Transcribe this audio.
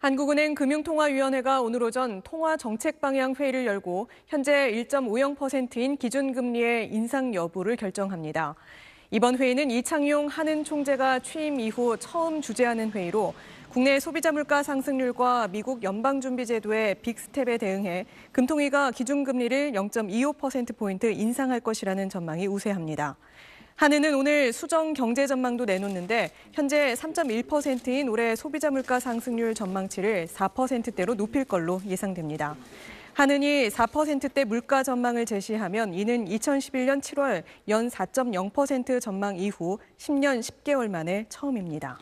한국은행 금융통화위원회가 오늘 오전 통화 정책 방향 회의를 열고 현재 1.50%인 기준금리의 인상 여부를 결정합니다. 이번 회의는 이창용 한은 총재가 취임 이후 처음 주재하는 회의로 국내 소비자 물가 상승률과 미국 연방준비제도의 빅스텝에 대응해 금통위가 기준금리를 0.25%포인트 인상할 것이라는 전망이 우세합니다. 한은은 오늘 수정 경제 전망도 내놓는데 현재 3.1%인 올해 소비자 물가 상승률 전망치를 4%대로 높일 걸로 예상됩니다. 한은이 4%대 물가 전망을 제시하면 이는 2011년 7월 연 4.0% 전망 이후 10년 10개월 만에 처음입니다.